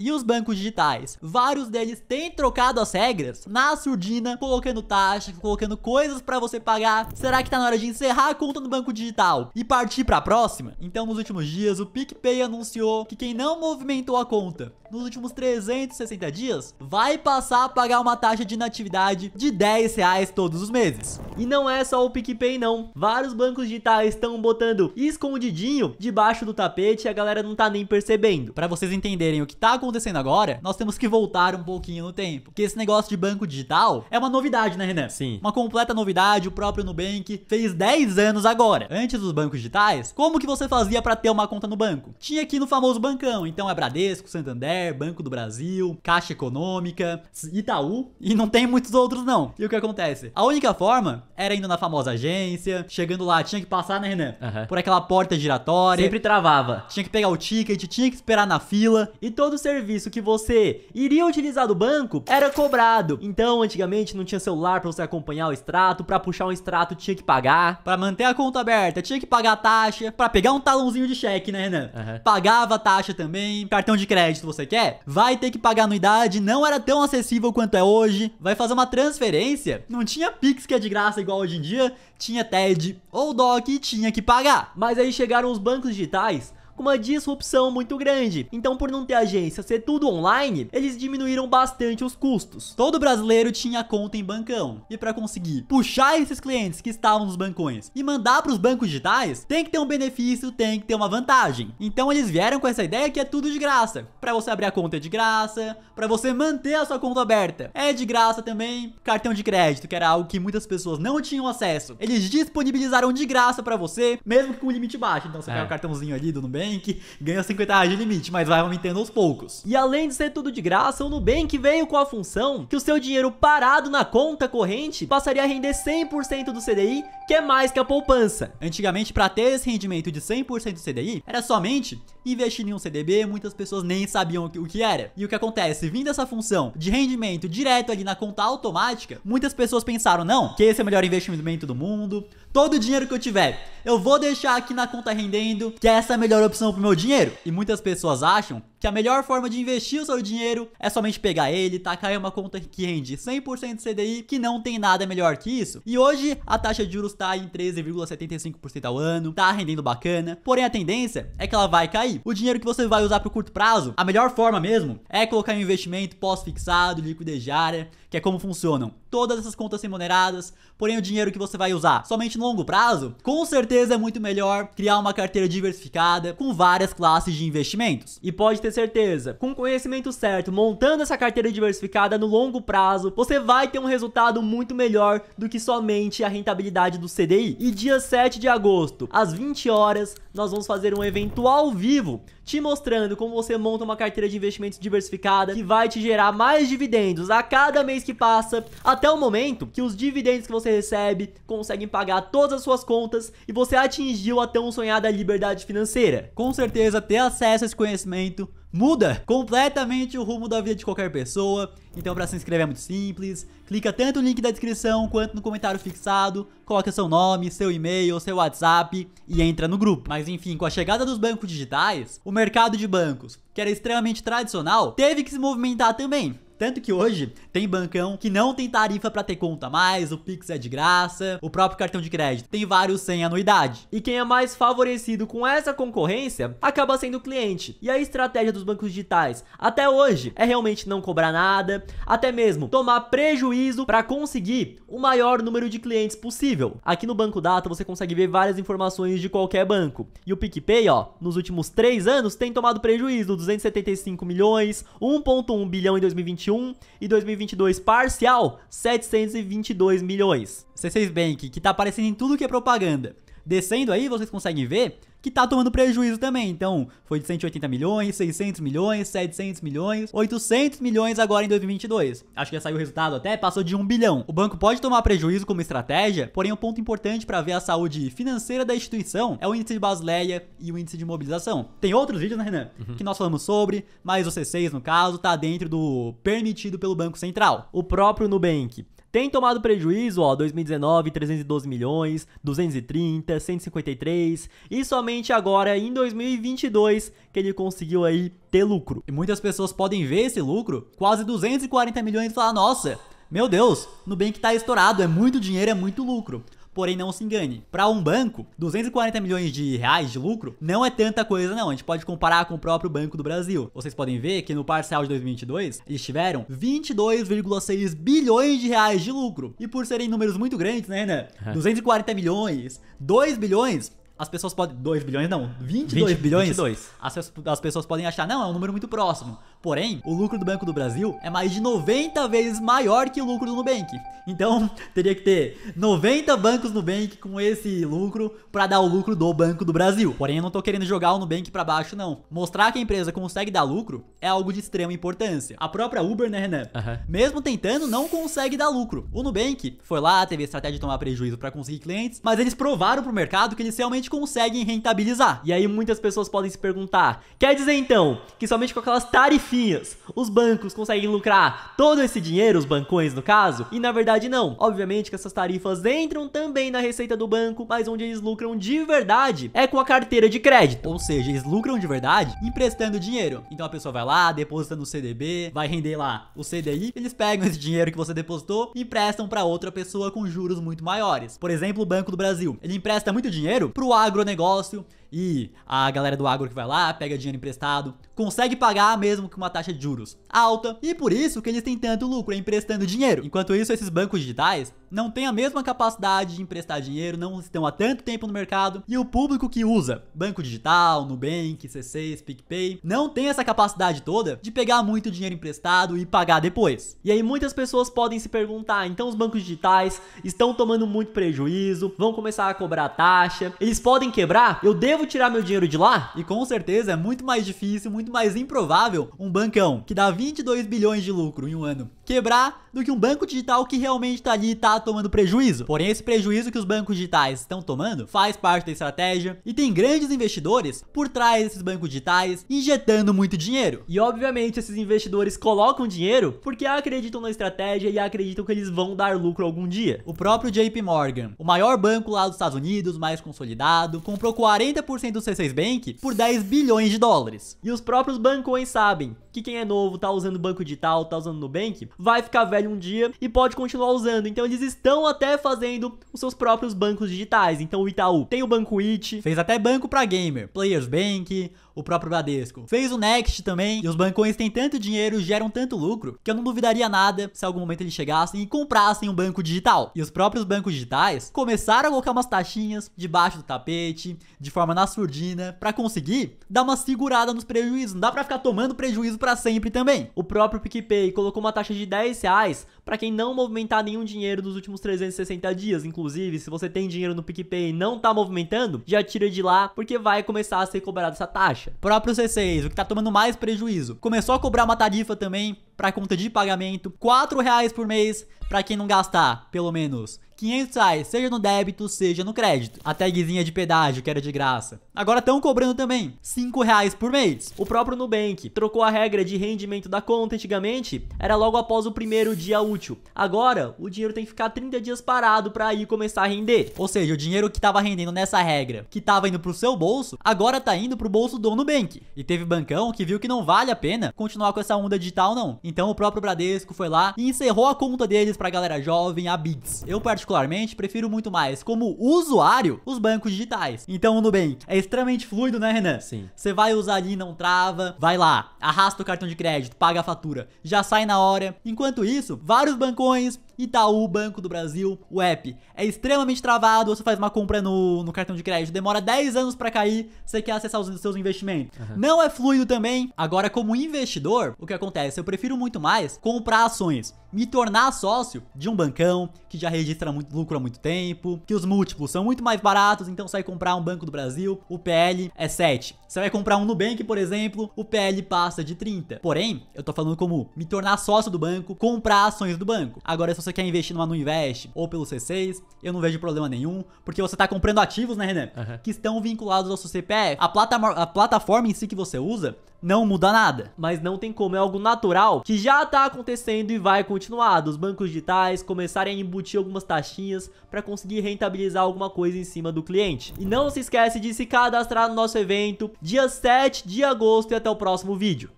E os bancos digitais? Vários deles têm trocado as regras na surdina, colocando taxa, colocando coisas para você pagar. Será que tá na hora de encerrar a conta no banco digital e partir para a próxima? Então, nos últimos dias, o PicPay anunciou que quem não movimentou a conta nos últimos 360 dias vai passar a pagar uma taxa de inatividade de 10 reais todos os meses. E não é só o PicPay não. Vários bancos digitais estão botando escondidinho debaixo do tapete e a galera não tá nem percebendo. Para vocês entenderem o que tá acontecendo acontecendo agora, nós temos que voltar um pouquinho no tempo. Porque esse negócio de banco digital é uma novidade, né, Renan? Sim. Uma completa novidade. O próprio Nubank fez 10 anos agora. Antes dos bancos digitais, como que você fazia para ter uma conta no banco? Tinha aqui no famoso bancão. Então é Bradesco, Santander, Banco do Brasil, Caixa Econômica, Itaú e não tem muitos outros não. E o que acontece? A única forma era indo na famosa agência, chegando lá, tinha que passar, né, Renan? Uhum. Por aquela porta giratória. Sempre travava. Tinha que pegar o ticket, tinha que esperar na fila e todo o serviço serviço que você iria utilizar do banco era cobrado. Então, antigamente não tinha celular para você acompanhar o extrato, para puxar um extrato tinha que pagar, para manter a conta aberta tinha que pagar a taxa, para pegar um talãozinho de cheque, né, Renan? Uhum. Pagava a taxa também, cartão de crédito você quer? Vai ter que pagar anuidade, não era tão acessível quanto é hoje, vai fazer uma transferência, não tinha Pix que é de graça igual hoje em dia, tinha TED ou DOC e tinha que pagar. Mas aí chegaram os bancos digitais com uma disrupção muito grande. Então, por não ter agência ser tudo online, eles diminuíram bastante os custos. Todo brasileiro tinha conta em bancão. E para conseguir puxar esses clientes que estavam nos bancões e mandar para os bancos digitais, tem que ter um benefício, tem que ter uma vantagem. Então, eles vieram com essa ideia que é tudo de graça. Para você abrir a conta é de graça, para você manter a sua conta aberta é de graça também. Cartão de crédito, que era algo que muitas pessoas não tinham acesso, eles disponibilizaram de graça para você, mesmo com um limite baixo. Então, você é. pega o cartãozinho ali do Nubank, Nubank, ganha 50 reais de limite, mas vai aumentando aos poucos. E além de ser tudo de graça, o Nubank veio com a função que o seu dinheiro parado na conta corrente passaria a render 100% do CDI, que é mais que a poupança. Antigamente, para ter esse rendimento de 100% do CDI, era somente investir em um CDB, muitas pessoas nem sabiam o que era. E o que acontece? Vindo essa função de rendimento direto ali na conta automática, muitas pessoas pensaram, não, que esse é o melhor investimento do mundo, todo o dinheiro que eu tiver. Eu vou deixar aqui na conta rendendo, que essa é a melhor opção pro meu dinheiro. E muitas pessoas acham que a melhor forma de investir o seu dinheiro é somente pegar ele, tacar em uma conta que rende 100% CDI, que não tem nada melhor que isso. E hoje a taxa de juros está em 13,75% ao ano, tá rendendo bacana, porém a tendência é que ela vai cair. O dinheiro que você vai usar para curto prazo, a melhor forma mesmo é colocar em investimento pós-fixado, liquidez diária, que é como funcionam todas essas contas remuneradas, porém o dinheiro que você vai usar somente no longo prazo, com certeza é muito melhor criar uma carteira diversificada com várias classes de investimentos. E pode ter ter certeza. Com o conhecimento certo, montando essa carteira diversificada no longo prazo, você vai ter um resultado muito melhor do que somente a rentabilidade do CDI. E dia 7 de agosto, às 20 horas, nós vamos fazer um evento ao vivo te mostrando como você monta uma carteira de investimentos diversificada que vai te gerar mais dividendos a cada mês que passa, até o momento que os dividendos que você recebe conseguem pagar todas as suas contas e você atingiu a tão sonhada liberdade financeira. Com certeza, ter acesso a esse conhecimento muda completamente o rumo da vida de qualquer pessoa. Então para se inscrever é muito simples, clica tanto no link da descrição quanto no comentário fixado, coloca seu nome, seu e-mail, seu WhatsApp e entra no grupo. Mas enfim, com a chegada dos bancos digitais, o mercado de bancos, que era extremamente tradicional, teve que se movimentar também. Tanto que hoje tem bancão que não tem tarifa para ter conta mais, o Pix é de graça, o próprio cartão de crédito tem vários sem anuidade. E quem é mais favorecido com essa concorrência acaba sendo o cliente. E a estratégia dos bancos digitais até hoje é realmente não cobrar nada, até mesmo tomar prejuízo para conseguir o maior número de clientes possível. Aqui no Banco Data você consegue ver várias informações de qualquer banco. E o PicPay, ó, nos últimos três anos tem tomado prejuízo, 275 milhões, 1.1 bilhão em 2021 2021 e 2022 parcial, 722 milhões. C6 Bank, que tá aparecendo em tudo que é propaganda. Descendo aí, vocês conseguem ver que tá tomando prejuízo também. Então, foi de 180 milhões, 600 milhões, 700 milhões, 800 milhões agora em 2022. Acho que já saiu o resultado até, passou de 1 bilhão. O banco pode tomar prejuízo como estratégia, porém um ponto importante para ver a saúde financeira da instituição é o índice de Basileia e o índice de mobilização. Tem outros vídeos, né, Renan? Uhum. Que nós falamos sobre, mas o C6, no caso, tá dentro do permitido pelo Banco Central. O próprio Nubank tem tomado prejuízo, ó, 2019, 312 milhões, 230, 153 e somente agora em 2022 que ele conseguiu aí ter lucro. E muitas pessoas podem ver esse lucro, quase 240 milhões e falar, nossa, meu Deus, Nubank tá estourado, é muito dinheiro, é muito lucro porém não se engane. Para um banco, 240 milhões de reais de lucro não é tanta coisa não, a gente pode comparar com o próprio Banco do Brasil. Vocês podem ver que no parcial de 2022, eles tiveram 22,6 bilhões de reais de lucro. E por serem números muito grandes, né, Né? 240 milhões, 2 bilhões, as pessoas podem. 2 bilhões, não. 22 20, bilhões. 22. As, as pessoas podem achar, não, é um número muito próximo. Porém, o lucro do Banco do Brasil é mais de 90 vezes maior que o lucro do Nubank. Então, teria que ter 90 bancos Nubank com esse lucro para dar o lucro do Banco do Brasil. Porém, eu não tô querendo jogar o Nubank para baixo, não. Mostrar que a empresa consegue dar lucro é algo de extrema importância. A própria Uber, né, Renan? Uhum. Mesmo tentando, não consegue dar lucro. O Nubank foi lá, teve a estratégia de tomar prejuízo para conseguir clientes, mas eles provaram pro mercado que eles realmente conseguem rentabilizar. E aí muitas pessoas podem se perguntar: quer dizer então que somente com aquelas tarifas garrafinhas. Os bancos conseguem lucrar todo esse dinheiro, os bancões no caso, e na verdade não. Obviamente que essas tarifas entram também na receita do banco, mas onde eles lucram de verdade é com a carteira de crédito. Ou seja, eles lucram de verdade emprestando dinheiro. Então a pessoa vai lá, deposita no CDB, vai render lá o CDI, eles pegam esse dinheiro que você depositou e emprestam para outra pessoa com juros muito maiores. Por exemplo, o Banco do Brasil. Ele empresta muito dinheiro pro agronegócio, e a galera do agro que vai lá, pega dinheiro emprestado, consegue pagar mesmo com uma taxa de juros alta, e por isso que eles têm tanto lucro é emprestando dinheiro. Enquanto isso, esses bancos digitais não têm a mesma capacidade de emprestar dinheiro, não estão há tanto tempo no mercado, e o público que usa banco digital, Nubank, C6, PicPay, não tem essa capacidade toda de pegar muito dinheiro emprestado e pagar depois. E aí muitas pessoas podem se perguntar, então os bancos digitais estão tomando muito prejuízo, vão começar a cobrar taxa, eles podem quebrar? Eu devo devo tirar meu dinheiro de lá? E com certeza é muito mais difícil, muito mais improvável um bancão que dá 22 bilhões de lucro em um ano quebrar do que um banco digital que realmente está ali e está tomando prejuízo. Porém, esse prejuízo que os bancos digitais estão tomando faz parte da estratégia e tem grandes investidores por trás desses bancos digitais injetando muito dinheiro. E obviamente esses investidores colocam dinheiro porque acreditam na estratégia e acreditam que eles vão dar lucro algum dia. O próprio JP Morgan, o maior banco lá dos Estados Unidos, mais consolidado, comprou 40% do C6 Bank por 10 bilhões de dólares. E os próprios bancões sabem que quem é novo tá usando banco digital, tá usando Nubank, vai ficar velho um dia e pode continuar usando. Então eles estão até fazendo os seus próprios bancos digitais. Então o Itaú tem o Banco It, fez até banco para gamer, Players Bank, o próprio Bradesco. Fez o Next também, e os bancões têm tanto dinheiro, geram tanto lucro, que eu não duvidaria nada se algum momento eles chegassem e comprassem um banco digital. E os próprios bancos digitais começaram a colocar umas taxinhas debaixo do tapete, de forma na surdina, para conseguir dar uma segurada nos prejuízos. Não dá pra ficar tomando prejuízo para sempre também. O próprio PicPay colocou uma taxa de 10 reais para quem não movimentar nenhum dinheiro dos últimos 360 dias. Inclusive, se você tem dinheiro no PicPay e não tá movimentando, já tira de lá, porque vai começar a ser cobrada essa taxa. Próprio C6, o que tá tomando mais prejuízo. Começou a cobrar uma tarifa também para conta de pagamento, R$ reais por mês para quem não gastar, pelo menos 500 reais, seja no débito, seja no crédito. A tagzinha de pedágio, que era de graça. Agora estão cobrando também 5 reais por mês. O próprio Nubank trocou a regra de rendimento da conta antigamente, era logo após o primeiro dia útil. Agora, o dinheiro tem que ficar 30 dias parado para aí começar a render. Ou seja, o dinheiro que estava rendendo nessa regra, que estava indo pro seu bolso, agora tá indo pro bolso do Nubank. E teve bancão que viu que não vale a pena continuar com essa onda digital não. Então o próprio Bradesco foi lá e encerrou a conta deles pra galera jovem, a Bits. Eu particularmente particularmente, prefiro muito mais como usuário os bancos digitais. Então o Nubank é extremamente fluido, né, Renan? Sim. Você vai usar ali, não trava, vai lá, arrasta o cartão de crédito, paga a fatura, já sai na hora. Enquanto isso, vários bancões Itaú, Banco do Brasil, o app. É extremamente travado, você faz uma compra no, no cartão de crédito, demora 10 anos para cair, você quer acessar os seus investimentos. Uhum. Não é fluido também. Agora, como investidor, o que acontece? Eu prefiro muito mais comprar ações, me tornar sócio de um bancão que já registra muito lucro há muito tempo, que os múltiplos são muito mais baratos, então você vai comprar um Banco do Brasil, o PL é 7. Você vai comprar um Nubank, por exemplo, o PL passa de 30. Porém, eu tô falando como me tornar sócio do banco, comprar ações do banco. Agora, se você você quer investir numa Nuinvest ou pelo C6, eu não vejo problema nenhum, porque você está comprando ativos, né, Renan? Uhum. Que estão vinculados ao seu CPF. A, plata a plataforma em si que você usa não muda nada. Mas não tem como, é algo natural que já está acontecendo e vai continuar. Dos bancos digitais começarem a embutir algumas taxinhas para conseguir rentabilizar alguma coisa em cima do cliente. E não se esquece de se cadastrar no nosso evento dia 7 de agosto e até o próximo vídeo.